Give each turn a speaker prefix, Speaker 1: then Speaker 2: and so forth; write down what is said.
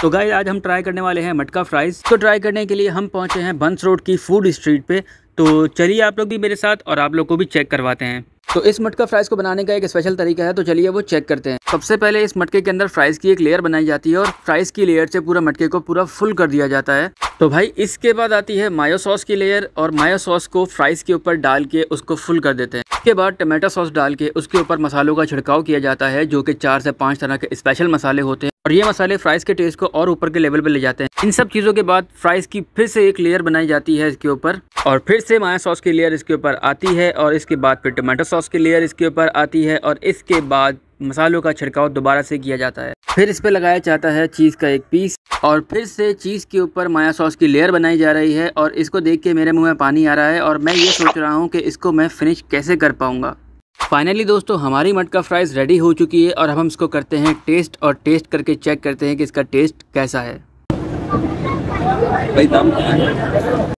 Speaker 1: तो गाइज आज हम ट्राई करने वाले हैं मटका फ्राइज़ तो ट्राई करने के लिए हम पहुंचे हैं बंस रोड की फूड स्ट्रीट पे तो चलिए आप लोग भी मेरे साथ और आप लोग को भी चेक करवाते हैं तो इस मटका फ्राइज़ को बनाने का एक स्पेशल तरीका है तो चलिए वो चेक करते हैं सबसे पहले इस मटके के अंदर फ्राइज़ की एक लेयर बनाई जाती है और फ्राइज़ की लेयर से पूरा मटके को पूरा फुल कर दिया जाता है तो भाई इसके बाद आती है मायो सॉस की लेयर और मायो सॉस को फ्राइज़ के ऊपर डाल के उसको फुल कर देते हैं इसके बाद टमाटो सॉस डाल के उसके ऊपर मसालों का छिड़काव किया जाता है जो कि चार से पांच तरह के स्पेशल मसाले होते हैं और ये मसाले फ्राइज़ के टेस्ट को और ऊपर के लेवल पर ले जाते हैं इन सब चीज़ों के बाद फ्राइज़ की फिर से एक लेयर बनाई जाती है इसके ऊपर और फिर से माया सॉस की लेयर इसके ऊपर आती है और इसके बाद फिर टमाटो सॉस की लेयर इसके ऊपर आती है और इसके बाद मसालों का छिड़काव दोबारा से किया जाता है फिर इस पर लगाया जाता है चीज़ का एक पीस और फिर से चीज़ के ऊपर माया सॉस की लेयर बनाई जा रही है और इसको देख के मेरे मुंह में पानी आ रहा है और मैं ये सोच रहा हूँ कि इसको मैं फिनिश कैसे कर पाऊँगा फाइनली दोस्तों हमारी मटका फ्राइज़ रेडी हो चुकी है और हम इसको करते हैं टेस्ट और टेस्ट करके चेक करते हैं कि इसका टेस्ट कैसा है